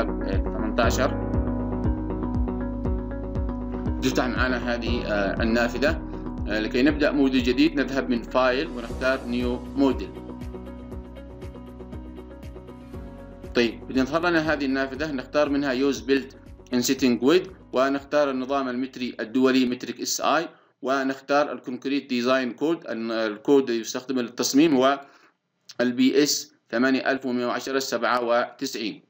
الحساب 18 تفتح معنا هذه آه، النافذة آه، لكي نبدأ موديل جديد نذهب من فايل ونختار نيو موديل طيب بتظهر لنا هذه النافذة نختار منها يوز build ان سيتنج ويد ونختار النظام المتري الدولي مترك اس اي ونختار الكونكريت ديزاين كود الكود اللي يستخدم للتصميم هو البي اس 8110 97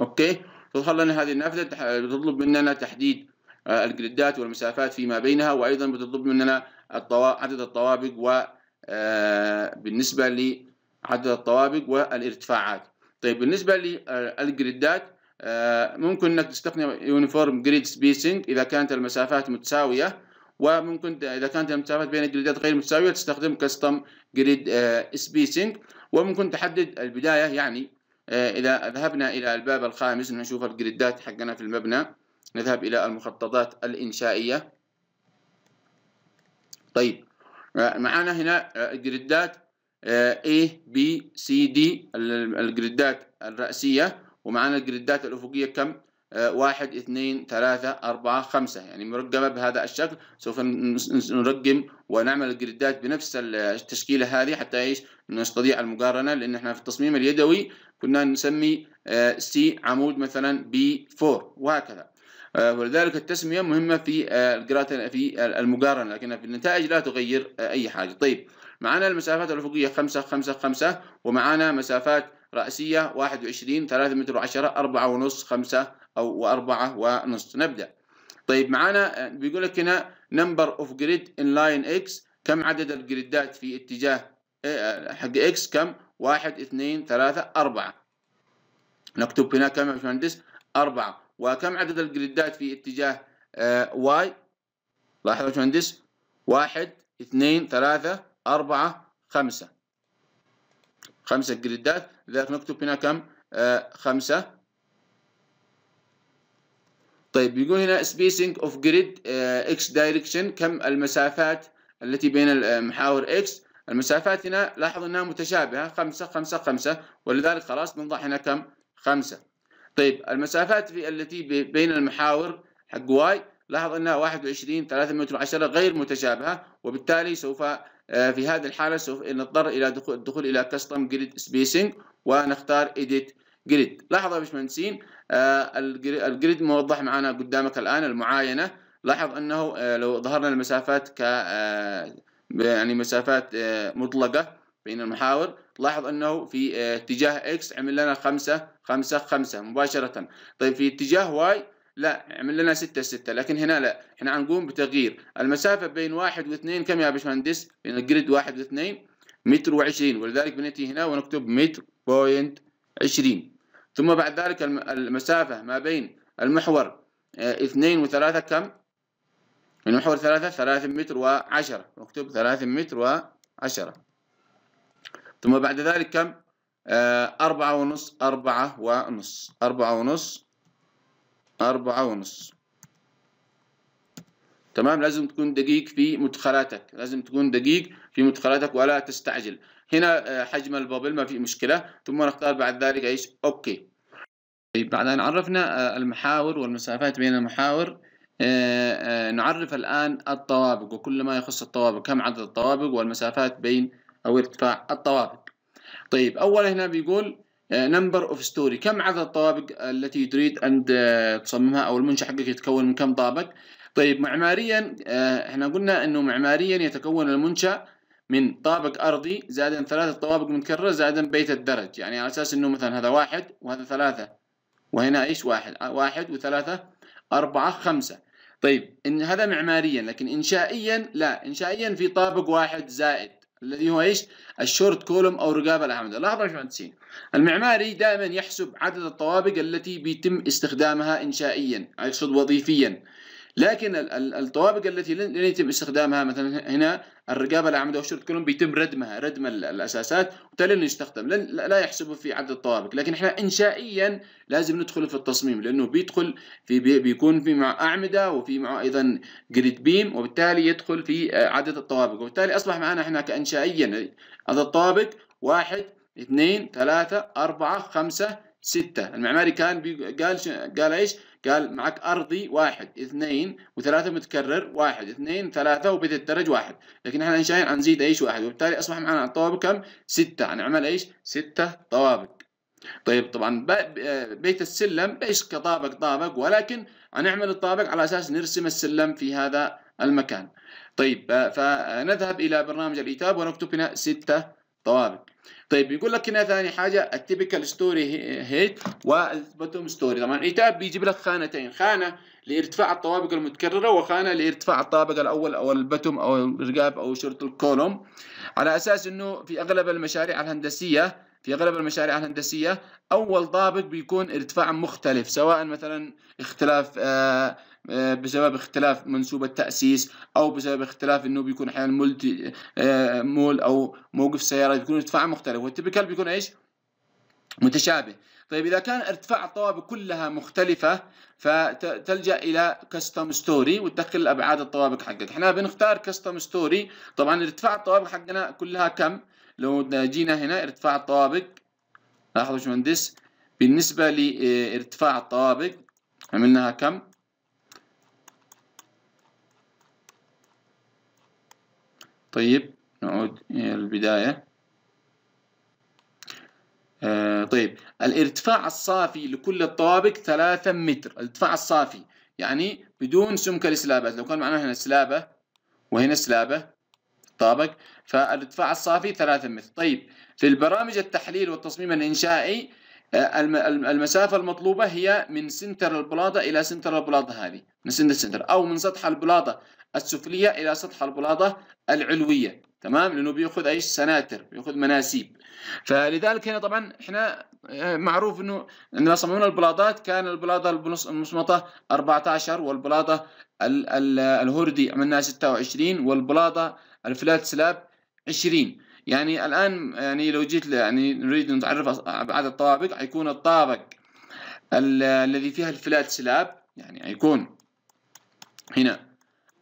اوكي تظهر لنا هذه النافذه بتطلب مننا تحديد آه، الجريدات والمسافات فيما بينها وايضا بتطلب مننا عدد الطوابق و آه، بالنسبه لعدد الطوابق والارتفاعات طيب بالنسبه للجريدات آه، ممكن انك تستخدم يونيفورم جريد سبيسنج اذا كانت المسافات متساويه وممكن اذا كانت المسافات بين الجريدات غير متساويه تستخدم كاستم جريد سبيسنج وممكن تحدد البدايه يعني آه، إذا ذهبنا إلى الباب الخامس نشوف الجريدات حقنا في المبنى نذهب إلى المخططات الإنشائية طيب آه، معانا هنا آه، جريدات A B C D الجريدات الرأسية ومعانا الجريدات الأفقية كم واحد اثنين ثلاثة أربعة خمسة يعني مرقمة بهذا الشكل سوف نرقم ونعمل الجريدات بنفس التشكيلة هذه حتى إيش نستطيع المقارنة لأن إحنا في التصميم اليدوي كنا نسمي سي آه، عمود مثلا بي 4 وهكذا آه، ولذلك التسمية مهمة في آه، في المقارنة لكن في النتائج لا تغير أي حاجة طيب معنا المسافات الأفقية خمسة خمسة خمسة ومعنا مسافات رأسية واحد وعشرين ثلاثة متر وعشرة أربعة ونص خمسة أو وأربعة ونص نبدأ طيب معانا آه، بيقول لك هنا نمبر اوف جريد ان لاين اكس كم عدد الجريدات في اتجاه آه، آه، حق اكس كم واحد اثنين ثلاثة أربعة نكتب هنا كم يا باشمهندس أربعة وكم عدد الجريدات في اتجاه واي لاحظ يا باشمهندس واحد اثنين ثلاثة أربعة خمسة خمسة جريدات لذلك نكتب هنا كم آه خمسة طيب بيقول هنا spacing of grid آه x direction كم المسافات التي بين المحاور آه، x المسافات هنا لاحظ انها متشابهة خمسة خمسة خمسة ولذلك خلاص بنضع هنا كم خمسة طيب المسافات في التي بين المحاور حق y لاحظ انها 21 3 متر 10 غير متشابهة وبالتالي سوف آه، في هذه الحالة سوف نضطر إلى دخول الدخول إلى كاستم جريد سبيسنج ونختار إيديت جريد لاحظوا يا باشمهندسين آه، الجريد موضح معنا قدامك الآن المعاينة لاحظ أنه آه، لو ظهرنا المسافات ك يعني مسافات مطلقة بين المحاور لاحظ أنه في اتجاه اكس عمل لنا 5 5 5 مباشرة طيب في اتجاه واي لا عمل لنا ستة ستة لكن هنا لا احنا هنقوم بتغيير المسافه بين واحد واثنين كم يا باشمهندس بين الجريد واحد واثنين متر وعشرين ولذلك بنأتي هنا ونكتب متر بوينت عشرين ثم بعد ذلك المسافة ما بين المحور آه، اثنين وثلاثة كم؟ من يعني محور ثلاثة ثلاثة متر وعشرة نكتب ثلاثة متر وعشرة ثم بعد ذلك كم؟ آه، أربعة ونص أربعة ونص أربعة ونص أربعة ونص تمام لازم تكون دقيق في مدخلاتك لازم تكون دقيق في مدخلاتك ولا تستعجل هنا آه، حجم البابل ما في مشكلة ثم نختار بعد ذلك ايش اوكي طيب بعد ان عرفنا آه، المحاور والمسافات بين المحاور آه، نعرف الآن الطوابق وكل ما يخص الطوابق كم عدد الطوابق والمسافات بين أو ارتفاع الطوابق طيب أول هنا بيقول نمبر اوف ستوري كم عدد الطوابق التي تريد ان آه، تصممها او المنشا حقك يتكون من كم طابق طيب معماريا آه، احنا قلنا انه معماريا يتكون المنشا من طابق ارضي زائدا ثلاثه طوابق متكرره زائدا بيت الدرج يعني على اساس انه مثلا هذا واحد وهذا ثلاثه وهنا ايش واحد آه، واحد وثلاثه اربعه خمسه طيب ان هذا معماريا لكن انشائيا لا انشائيا في طابق واحد زائد الذي هو ايش؟ الشورت كولوم او الرقابه الاعمده، لاحظوا يا باشمهندسين المعماري دائما يحسب عدد الطوابق التي بيتم استخدامها انشائيا، اقصد وظيفيا، لكن الطوابق التي لن يتم استخدامها مثلا هنا الرقابه العامده والشرطه كلهم بيتم ردمها ردم الاساسات وبالتالي لن يستخدم لن لا يحسبوا في عدد الطوابق لكن احنا انشائيا لازم ندخل في التصميم لانه بيدخل في بيكون في مع اعمده وفي مع ايضا جريد بيم وبالتالي يدخل في آه، عدد الطوابق وبالتالي اصبح معنا احنا كانشائيا هذا الطابق واحد اثنين ثلاثة أربعة خمسة ستة المعماري كان قال قال ايش؟ قال معك أرضي واحد اثنين وثلاثة متكرر واحد اثنين ثلاثة وبيت الدرج واحد لكن احنا إن هنزيد أيش واحد وبالتالي أصبح معنا الطوابق كم؟ ستة هنعمل أيش؟ ستة طوابق طيب طبعا بيت السلم ليس كطابق طابق ولكن هنعمل الطابق على أساس نرسم السلم في هذا المكان طيب فنذهب إلى برنامج الإيتاب ونكتب هنا ستة طوابق طيب بيقول لك هنا ثاني حاجه التيبكال ستوري هيد والبوتوم ستوري طبعا ايتاب بيجيب لك خانتين خانه لارتفاع الطوابق المتكرره وخانه لارتفاع الطابق الاول او البتوم او الرقاب او شرط الكولوم على اساس انه في اغلب المشاريع الهندسيه في اغلب المشاريع الهندسيه اول ضابط بيكون ارتفاع مختلف سواء مثلا اختلاف آه آه، بسبب اختلاف منسوب التأسيس أو بسبب اختلاف إنه بيكون أحيانا مولتي آه، مول أو موقف سيارة بيكون ارتفاعها مختلف والتبكال بيكون إيش؟ متشابه طيب إذا كان ارتفاع الطوابق كلها مختلفة فتلجأ إلى كاستم ستوري وتدخل أبعاد الطوابق حقك احنا بنختار كاستم ستوري طبعا ارتفاع الطوابق حقنا كلها كم؟ لو جينا هنا ارتفاع الطوابق لاحظوا باشمهندس بالنسبة لارتفاع الطوابق عملناها كم؟ طيب نعود إلى البداية آه طيب الارتفاع الصافي لكل الطوابق 3 متر الارتفاع الصافي يعني بدون سمك السلابات لو كان معنا هنا سلابة وهنا سلابة طابق فالارتفاع الصافي 3 متر طيب في البرامج التحليل والتصميم الإنشائي آه، المسافة المطلوبة هي من سنتر البلاطة إلى سنتر البلاطة هذه من سنتر سنتر أو من سطح البلاطة السفلية إلى سطح البلاطة العلوية تمام لأنه بيأخذ أيش سناتر بيأخذ مناسيب فلذلك هنا طبعا إحنا آه، معروف أنه عندما صممنا البلاطات كان البلاطة المصمطة 14 والبلاطة الهردي عملناها 26 والبلاطة الفلات سلاب 20 يعني الآن يعني لو جيت يعني نريد نتعرف أبعاد الطوابق حيكون الطابق الذي فيها الفلات سلاب يعني حيكون هنا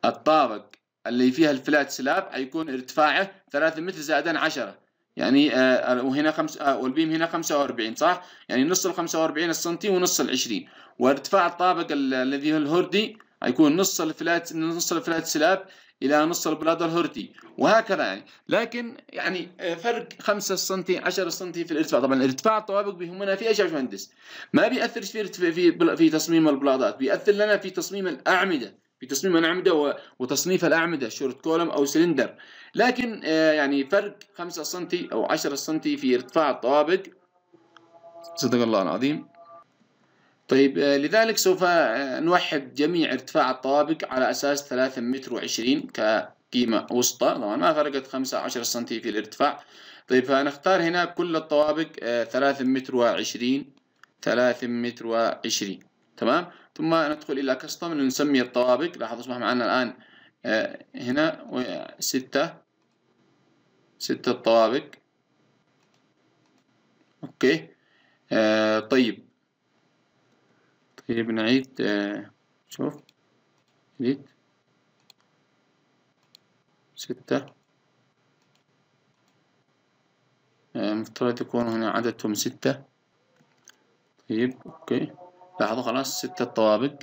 الطابق اللي فيها الفلات سلاب حيكون ارتفاعه 3 متر زائد 10 يعني آه،, آه وهنا خمس آه والبيم هنا 45 صح؟ يعني نص ال 45 السنتي ونص ال 20 وارتفاع الطابق الذي هو الهردي هيكون نص الفلات نص الفلات سلاب الى نص البلادر هرتي وهكذا يعني لكن يعني آه، فرق 5 سم 10 سم في الارتفاع طبعا ارتفاع الطوابق بيهمنا في ايش يا باشمهندس ما بياثرش في في في تصميم البلاطات بياثر لنا في تصميم الاعمده في تصميم الأعمدة وتصنيف الأعمدة شورت كولم أو سلندر لكن آه، يعني فرق 5 سم أو 10 سم في ارتفاع الطوابق صدق الله العظيم طيب آه، لذلك سوف آه، نوحد جميع ارتفاع الطوابق على أساس 3 متر وعشرين كقيمة وسطى طبعا ما فرقت 15 سنتي في الارتفاع طيب فنختار هنا كل الطوابق 3 آه، متر وعشرين 3 متر وعشرين تمام ثم ندخل إلى كستم نسمي الطوابق لاحظ اصبح معنا الآن هنا ستة ستة طوابق أوكي طيب اللي بنعيد آه، شوف إديت ستة آه، مفترض يكون هنا عددهم ستة طيب أوكي لاحظوا خلاص ستة طوابق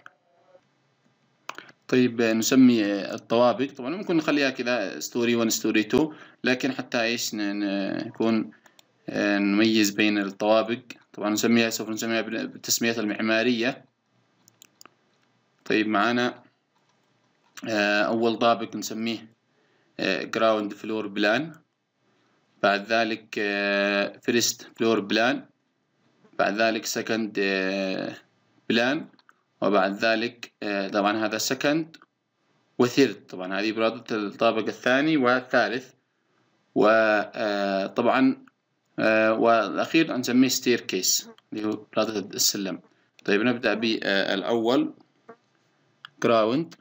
طيب آه، نسمي الطوابق طبعا ممكن نخليها كذا ستوري 1 ستوري 2 لكن حتى ايش نكون نميز بين الطوابق طبعا نسميها سوف نسميها بالتسميات المعمارية طيب معانا آه، أول طابق نسميه جراوند فلور بلان بعد ذلك فيرست فلور بلان بعد ذلك سكند بلان آه، وبعد ذلك آه، طبعا هذا سكند وثيرد طبعا هذه برادة الطابق الثاني والثالث وطبعا والأخير نسميه ستير كيس اللي هو برادة السلم طيب نبدأ بالأول جراوند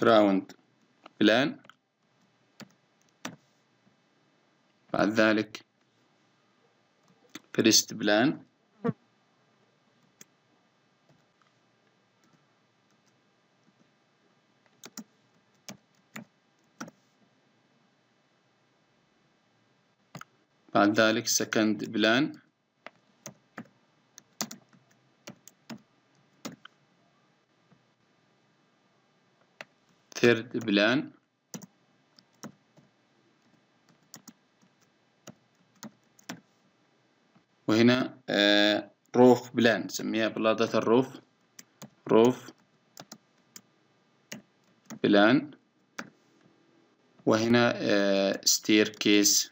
جراوند بلان بعد ذلك بريست بلان بعد ذلك second plan third plan وهنا روف آه، بلان نسميها بلادة الروف روف بلان وهنا ستير آه، كيس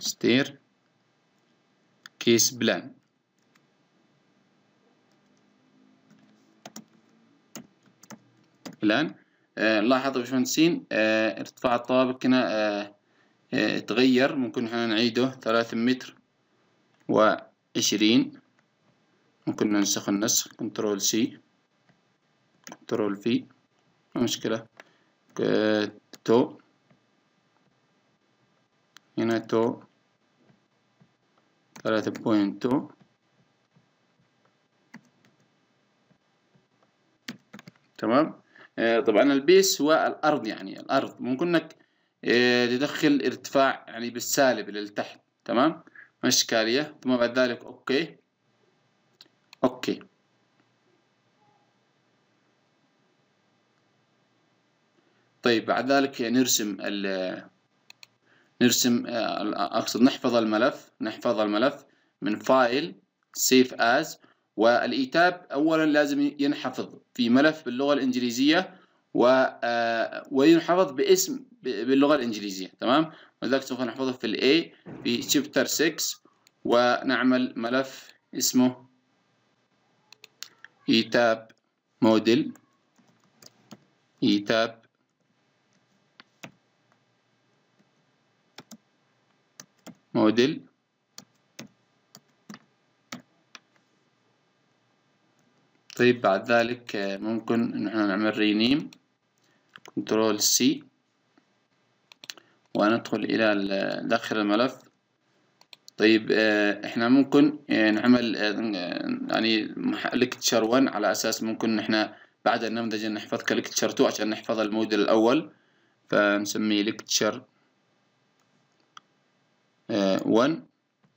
ستير كيس بلان بلان آه باشمهندسين آه ارتفاع الطوابق هنا آه آه تغير ممكن احنا نعيده ثلاثة متر وعشرين ممكن ننسخ النسخ كنترول سي كنترول في مشكلة تو هنا تو ثلاثة بوينت تو تمام آه، طبعا البيس هو الأرض يعني الأرض ممكن إنك آه، تدخل ارتفاع يعني بالسالب للتحت تمام ما إشكالية ثم بعد ذلك أوكي أوكي طيب بعد ذلك يعني نرسم ال نرسم آه، اقصد نحفظ الملف نحفظ الملف من فايل سيف از والايتاب اولا لازم ينحفظ في ملف باللغه الانجليزيه و آه، وينحفظ باسم باللغه الانجليزيه تمام ولذلك سوف نحفظه في الاي في شابتر 6 ونعمل ملف اسمه ايتاب موديل ايتاب موديل طيب بعد ذلك آه، ممكن ان احنا نعمل رينيم كنترول سي وندخل الى آه، داخل الملف طيب آه، احنا ممكن نعمل يعني لكتشر 1 على اساس ممكن احنا بعد النمذجة نحفظ كلكتشر 2 عشان نحفظ الموديل الاول فنسميه لكتشر 1 آه،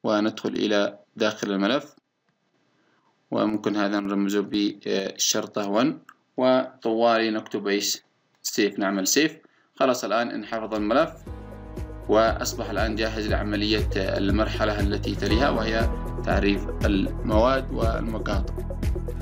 وندخل إلى داخل الملف وممكن هذا نرمزه بالشرطة 1 وطوالي نكتب ايش سيف نعمل سيف خلاص الآن انحفظ الملف وأصبح الآن جاهز لعملية المرحلة التي تليها وهي تعريف المواد والمقاطع